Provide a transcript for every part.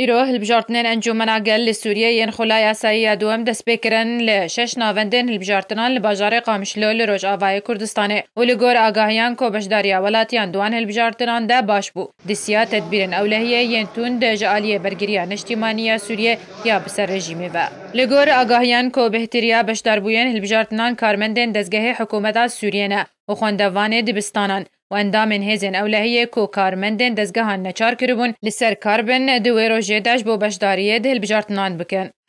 ئیرۆ هەلبژارتنێن ئەنجومەنا گەل لە سووریە یەن خولای یاساییە دووەم دەستپێکردن لە شش ناوەندێن هەلبژارتنان لە باژارێ قامشلۆ لە ڕۆژاوای کوردستانێ و لە گۆر ئاگاهیان کۆبەشداریا وڵاتیان دوان هەلبژارتنان دا باش بوو دسییا تدبیرن ئەولەهەیە یەنتون دەژعالیە بەرگریان نیشتیمانیە سووریە یا بسەر ڕژیمیوە لە گۆر ئاگاهیان کۆبهتریا بەشداربوویان هەلبژارتنان کارمەندێن دەستگەهی حکوومەتا سووریەنە و خوندەوانێ دبستانان و اندامن هیزن اولهیه کو کارمندن دزگهان نچار کربون لسر کاربن دو ویروژی داشت با بشداریه دهل بجارتنان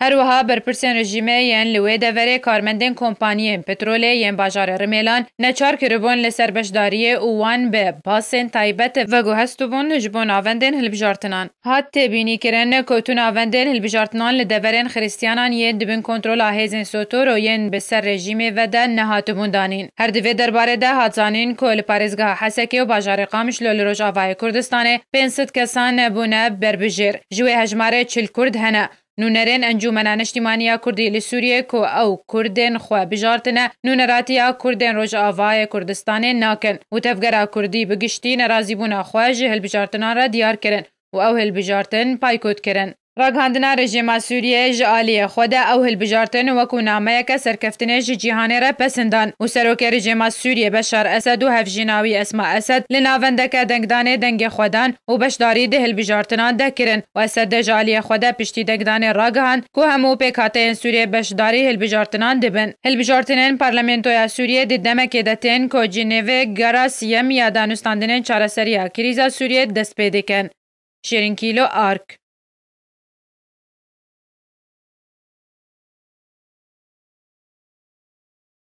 هەروەها بەرپرسیان ژیمە یەن لێ دەڤەرێ کارمەندین کۆمپانیین پترۆلێ یەن باژارە ڕمێلان نەچار کربوون لە سربەشداریە و وان بێ باسên تایبەت vego hestbûn ji bo navendên hilbijartinan hat têbînîkirin kotu navendên hilbijartinan li deverên xristiyanan yên dibin kontrola hêzên sotoro yên bi ser rejîmê ve de nehatibûn danîn her divê derbarê de hatzanin ku li parêzgeha hesekê û bajarê qamiş li li Rojavayê Kurdistanê pênsid kesan nebûne berbijêr ji wê hejmarê çil Kurd hene نونەرێن ئەنجومەنا نشتیمانیا کوردی لی سووریە کو ئەو کوردێن خوا بژارتنە نونەراتیا کوردێن ڕۆژاڤایە کوردستانێ ناکەن و تەفگەرا کوردی بگشتی نەرازیبوونا خوۆژی هەلبژارتنان را دیارکردن و ئەو هەلبژارتن پایکۆتکردن ڕاگەاندنا ڕژێما سووریە ji aliە خۆدا ئەو هەلبژارتن وەکو نامەیەکە سەرکەفتنێ ji جیهانێ رە پەسەندان و سەرۆکە ڕژێما سووریە بەشار ئەسەد و هەفژیناوی ئەسما ئەسەد لە ناوەندەکە دەنگدانێ دەنگێ خۆدان و بەشداری دە هەلبژارتنان دەکردن وەسە دەژالیە خۆدا پشتی دەنگدانێ ڕاگەهان کو هەموو پێکاتەیەن سووریە بەشداری هەلبژارتنان دەبن هەلبژارتنێن پارلمنتۆیا سووریە دی دەمەکێ دەتێن کۆجینێڤێ گەرا سیەم یا دانوستاندنێن چارەسەریە کریزا سووریە دەست پێ دەکەن شێرین کیلۆ ئارک